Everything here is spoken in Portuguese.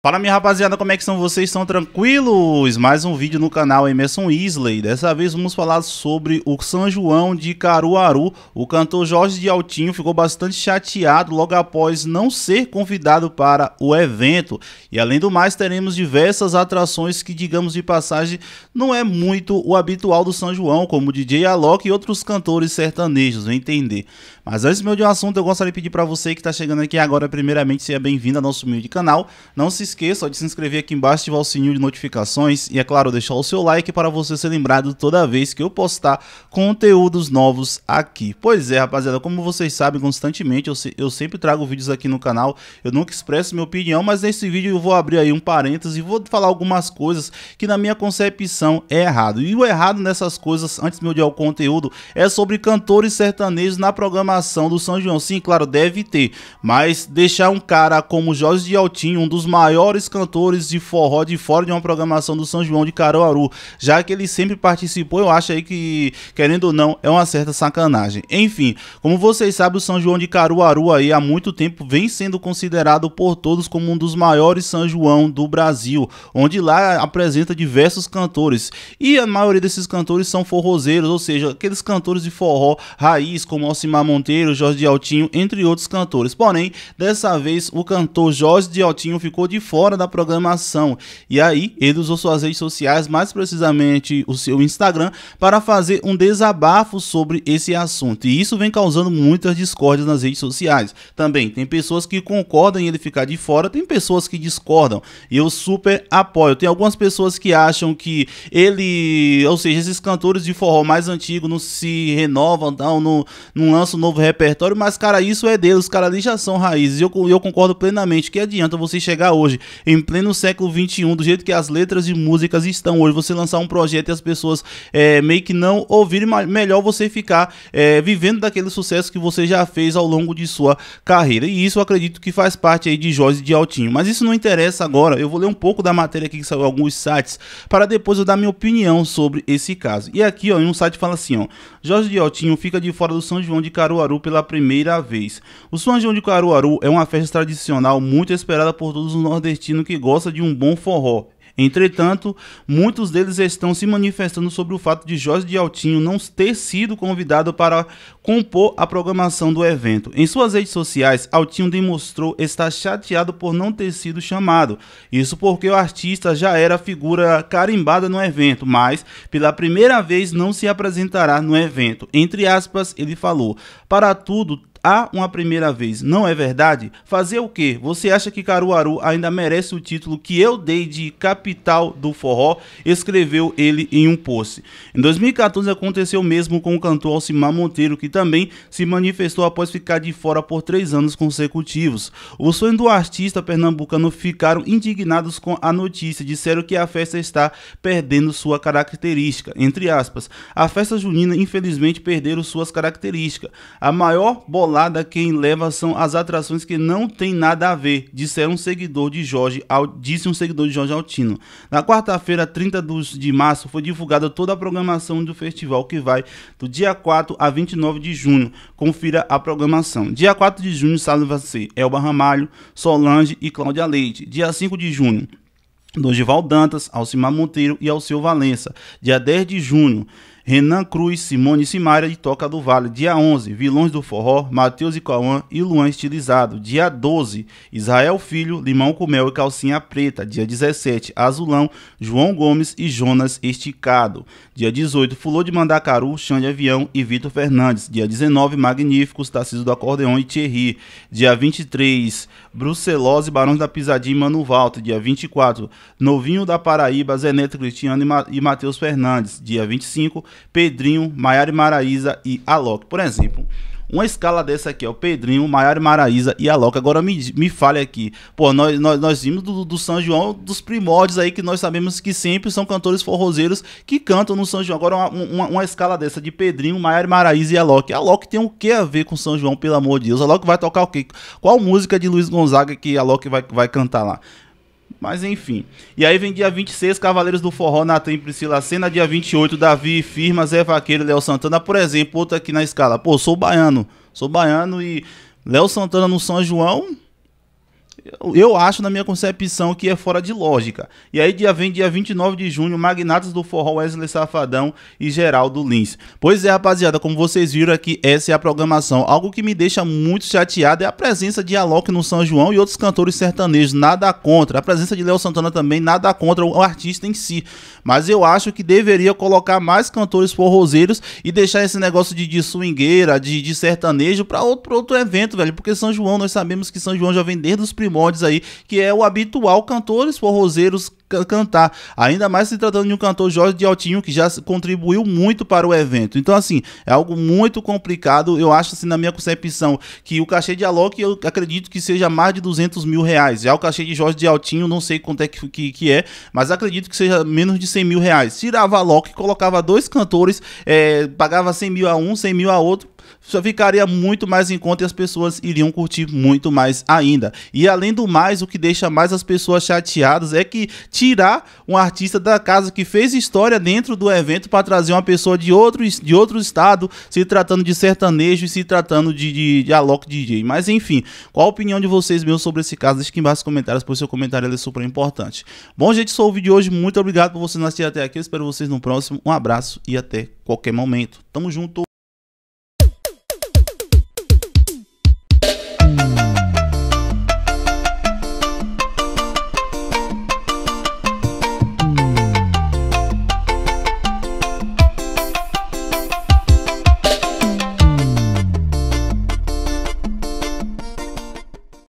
Fala minha rapaziada, como é que são vocês? Estão tranquilos? Mais um vídeo no canal Emerson Isley. Dessa vez vamos falar sobre o São João de Caruaru. O cantor Jorge de Altinho ficou bastante chateado logo após não ser convidado para o evento. E além do mais, teremos diversas atrações que, digamos de passagem, não é muito o habitual do São João, como DJ Alok e outros cantores sertanejos, entender. Mas antes meu de um assunto, eu gostaria de pedir para você que está chegando aqui agora, primeiramente, seja bem-vindo ao nosso meio de canal. Não se esqueça de se inscrever aqui embaixo, ativar o sininho de notificações e, é claro, deixar o seu like para você ser lembrado toda vez que eu postar conteúdos novos aqui. Pois é, rapaziada, como vocês sabem, constantemente eu, se, eu sempre trago vídeos aqui no canal, eu nunca expresso minha opinião, mas nesse vídeo eu vou abrir aí um parênteses e vou falar algumas coisas que na minha concepção é errado. E o errado nessas coisas, antes meu de ao conteúdo, é sobre cantores sertanejos na programação formação do São João. Sim, claro, deve ter. Mas deixar um cara como Jorge de Altinho, um dos maiores cantores de forró de fora de uma programação do São João de Caruaru, já que ele sempre participou, eu acho aí que, querendo ou não, é uma certa sacanagem. Enfim, como vocês sabem, o São João de Caruaru aí há muito tempo vem sendo considerado por todos como um dos maiores São João do Brasil, onde lá apresenta diversos cantores. E a maioria desses cantores são forrozeiros, ou seja, aqueles cantores de forró raiz, como Alcimar Monteiro Monteiro, Jorge de Altinho, entre outros cantores. Porém, dessa vez o cantor Jorge de Altinho ficou de fora da programação. E aí, ele usou suas redes sociais, mais precisamente o seu Instagram, para fazer um desabafo sobre esse assunto. E isso vem causando muitas discórdias nas redes sociais. Também tem pessoas que concordam em ele ficar de fora, tem pessoas que discordam. E eu super apoio. Tem algumas pessoas que acham que ele, ou seja, esses cantores de forró mais antigos não se renovam, não, não, não lançam um novo novo repertório, mas, cara, isso é deles, os caras ali já são raízes. E eu, eu concordo plenamente que adianta você chegar hoje, em pleno século XXI, do jeito que as letras e músicas estão hoje, você lançar um projeto e as pessoas é, meio que não ouvirem, melhor você ficar é, vivendo daquele sucesso que você já fez ao longo de sua carreira. E isso eu acredito que faz parte aí de Jorge de Altinho. Mas isso não interessa agora, eu vou ler um pouco da matéria aqui que saiu alguns sites, para depois eu dar minha opinião sobre esse caso. E aqui, ó, em um site fala assim, ó, Jorge de Altinho fica de fora do São João de Caruana. Caruaru pela primeira vez. O São João de Caruaru é uma festa tradicional muito esperada por todos os nordestinos que gostam de um bom forró Entretanto, muitos deles estão se manifestando sobre o fato de Jorge de Altinho não ter sido convidado para compor a programação do evento. Em suas redes sociais, Altinho demonstrou estar chateado por não ter sido chamado. Isso porque o artista já era figura carimbada no evento, mas pela primeira vez não se apresentará no evento. Entre aspas, ele falou: "Para tudo há uma primeira vez, não é verdade? Fazer o quê? Você acha que Caruaru ainda merece o título que eu dei de capital do forró? Escreveu ele em um post. Em 2014 aconteceu o mesmo com o cantor Alcimar Monteiro, que também se manifestou após ficar de fora por três anos consecutivos. Os sonhos do artista pernambucano ficaram indignados com a notícia, disseram que a festa está perdendo sua característica, entre aspas. A festa junina infelizmente perderam suas características. A maior bolada balada quem leva são as atrações que não tem nada a ver, disse um seguidor de Jorge, disse um seguidor de Jorge Altino. Na quarta-feira, 30 de março, foi divulgada toda a programação do festival que vai do dia 4 a 29 de junho. Confira a programação. Dia 4 de junho, sábado vai Elba Ramalho, Solange e Cláudia Leite. Dia 5 de junho, Dogival Dantas, Alcimar Monteiro e Alceu Valença. Dia 10 de junho, Renan Cruz, Simone Simaria de Toca do Vale. Dia 11, Vilões do Forró, Matheus e Cauã e Luan Estilizado. Dia 12, Israel Filho, Limão com Mel e Calcinha Preta. Dia 17, Azulão, João Gomes e Jonas Esticado. Dia 18, Fulô de Mandacaru, Xande Avião e Vitor Fernandes. Dia 19, Magníficos, Tarcísio do Acordeão e Thierry. Dia 23, Brucelose, Barões da Pisadinha e Mano Valto. Dia 24, Novinho da Paraíba, Zeneto Cristiano e, Ma e Matheus Fernandes. Dia 25, Pedrinho, Maiara Maraíza e Alok. Por exemplo, uma escala dessa aqui, ó, Pedrinho, Maiara Maraíza e Alok. Agora me, me fale aqui, pô, nós, nós, nós vimos do, do São João, dos primórdios aí, que nós sabemos que sempre são cantores forrozeiros que cantam no São João. Agora uma, uma, uma escala dessa de Pedrinho, Maiara Maraíza e Alok. Alok tem o que a ver com São João, pelo amor de Deus? Alok vai tocar o quê? Qual música de Luiz Gonzaga que Alok vai, vai cantar lá? Mas enfim. E aí vem dia 26, Cavaleiros do Forró, Natan e Priscila cena Dia 28, Davi Firma, Zé Vaqueiro, Léo Santana, por exemplo. Outro aqui na escala. Pô, sou baiano. Sou baiano e Léo Santana no São João eu acho na minha concepção que é fora de lógica. E aí dia vem dia 29 de junho, Magnatas do Forró Wesley Safadão e Geraldo Lins. Pois é, rapaziada, como vocês viram aqui, essa é a programação. Algo que me deixa muito chateado é a presença de Alok no São João e outros cantores sertanejos, nada contra. A presença de Léo Santana também, nada contra o artista em si. Mas eu acho que deveria colocar mais cantores forrozeiros e deixar esse negócio de, de swingueira, de, de sertanejo para outro, pra outro evento, velho. Porque São João, nós sabemos que São João já vem desde os primeiros primórdios aí, que é o habitual cantores forrozeiros cantar. Ainda mais se tratando de um cantor Jorge de Altinho, que já contribuiu muito para o evento. Então, assim, é algo muito complicado. Eu acho, assim, na minha concepção, que o cachê de Alok, eu acredito que seja mais de 200 mil reais. Já o cachê de Jorge de Altinho, não sei quanto é que, que, que é, mas acredito que seja menos de 100 mil reais. Tirava Alok, colocava dois cantores, é, pagava 100 mil a um, 100 mil a outro, só ficaria muito mais em conta e as pessoas iriam curtir muito mais ainda. E além do mais, o que deixa mais as pessoas chateadas é que tirar um artista da casa que fez história dentro do evento para trazer uma pessoa de outro, de outro estado, se tratando de sertanejo e se tratando de, de, de Alok DJ. Mas enfim, qual a opinião de vocês, meus, sobre esse caso? Deixe aqui embaixo nos comentários, pois seu comentário é super importante. Bom, gente, sou o vídeo de hoje. Muito obrigado por vocês assistirem até aqui. Eu espero vocês no próximo. Um abraço e até qualquer momento. Tamo junto.